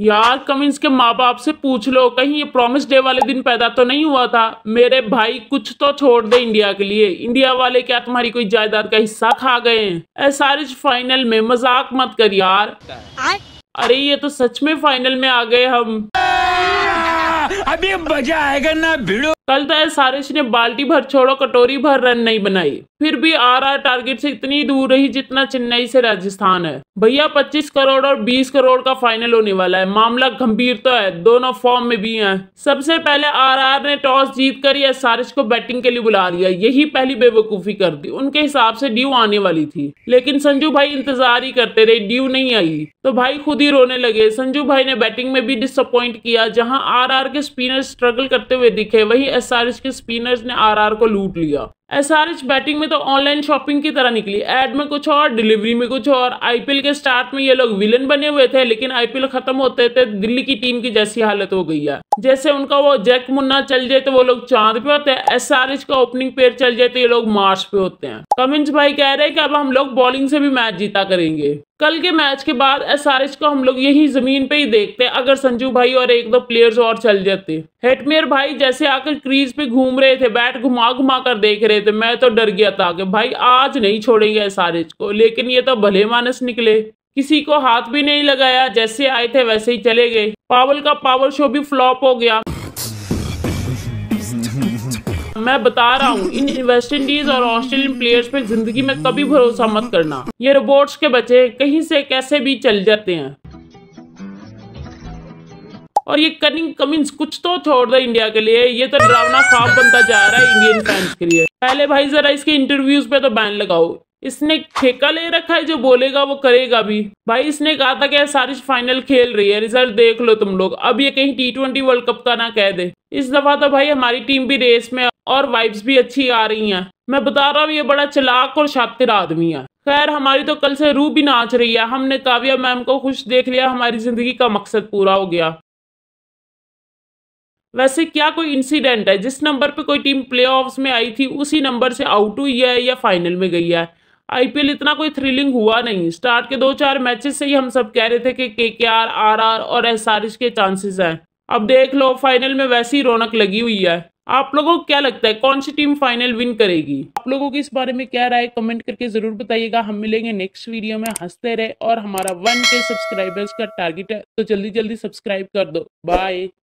यार कमिंस के माँ बाप से पूछ लो कहीं ये प्रॉमिस डे वाले दिन पैदा तो नहीं हुआ था मेरे भाई कुछ तो छोड़ दे इंडिया के लिए इंडिया वाले क्या तुम्हारी कोई जायदाद का हिस्सा खा गए हैं फाइनल में मजाक मत कर यार अरे ये तो सच में फाइनल में आ गए हम अभी मजा आएगा ना भिड़ो कल तय तो सारिश ने बाल्टी भर छोड़ो कटोरी भर रन नहीं बनाई फिर भी आर आर टारगेट से इतनी दूर रही जितना चेन्नई से राजस्थान है भैया 25 करोड़ और 20 करोड़ का फाइनल होने वाला है मामला गंभीर तो है दोनों फॉर्म में भी हैं सबसे पहले आर आर ने टॉस जीत कर या सारिश को बैटिंग के लिए बुला दिया यही पहली बेवकूफी कर दी उनके हिसाब से ड्यू आने वाली थी लेकिन संजू भाई इंतजार ही करते रहे ड्यू नहीं आई तो भाई खुद ही रोने लगे संजू भाई ने बैटिंग में भी डिसअपॉइंट किया जहाँ आर आर के स्पिनर स्ट्रगल करते हुए दिखे वही एस के स्पिनर्स ने आरआर को लूट लिया एस आर एच बैटिंग में तो ऑनलाइन शॉपिंग की तरह निकली एड में कुछ और डिलीवरी में कुछ और आईपीएल के स्टार्ट में ये लोग विलन बने हुए थे लेकिन आईपीएल खत्म होते थे दिल्ली की टीम की जैसी हालत हो गई है जैसे उनका वो जैक मुन्ना चल जाए तो वो लोग चांद पे होते हैं एस आर एच का ओपनिंग पेयर चल जाए तो ये लोग मार्च पे होते हैं कमिंस भाई कह रहे हैं कि अब हम लोग बॉलिंग से भी मैच जीता करेंगे कल के मैच के बाद एस आर एच को हम लोग यही जमीन पे ही देखते हैं अगर संजू भाई और एक दो प्लेयर्स और चल जाते हेटमेयर भाई जैसे आकर क्रीज पे घूम रहे थे बैट घुमा घुमा कर देख रहे रहे तो थे मैं तो डर गया था कि भाई आज नहीं छोड़ेंगे एसआरएच को लेकिन ये तो भले मानस निकले किसी को हाथ भी नहीं लगाया जैसे आए थे वैसे ही चले गए पावल का पावल शो भी फ्लॉप हो गया मैं बता रहा हूँ इन वेस्ट इंडीज और ऑस्ट्रेलियन प्लेयर्स पे जिंदगी में कभी भरोसा मत करना ये रोबोट्स के बच्चे कहीं से कैसे भी चल जाते हैं और ये कनिंग कमिंस कुछ तो छोड़ दे इंडिया के लिए ये तो ड्रावना खाब बनता जा रहा है इंडियन फैंस के लिए पहले भाई जरा इसके इंटरव्यूज पे तो बैन लगाओ इसने ठेका ले रखा है जो बोलेगा वो करेगा भी भाई इसने कहा था कि सारिश फाइनल खेल रही है रिजल्ट देख लो तुम लोग अब ये कहीं टी ट्वेंटी वर्ल्ड कप का ना कह दे इस दफा तो भाई हमारी टीम भी रेस में और वाइब्स भी अच्छी आ रही हैं मैं बता रहा हूँ ये बड़ा चलाक और शातिर आदमी है खैर हमारी तो कल से रूह भी नाच रही है हमने काव्या मैम को खुश देख लिया हमारी जिंदगी का मकसद पूरा हो गया वैसे क्या कोई इंसिडेंट है जिस नंबर पे कोई टीम प्ले में आई थी उसी नंबर से आउट हुई है या फाइनल में गई है आईपीएल इतना कोई थ्रिलिंग हुआ नहीं स्टार्ट के दो चार मैचेस से ही हम सब कह रहे थे कि K K R R R और एस के चांसेस हैं अब देख लो फाइनल में वैसी रौनक लगी हुई है आप लोगों को क्या लगता है कौन सी टीम फाइनल विन करेगी आप लोगों की इस बारे में क्या राय कमेंट करके जरूर बताइएगा हम मिलेंगे नेक्स्ट वीडियो में हंसते रहे और हमारा वन के सब्सक्राइबर्स का टारगेट है तो जल्दी जल्दी सब्सक्राइब कर दो बाय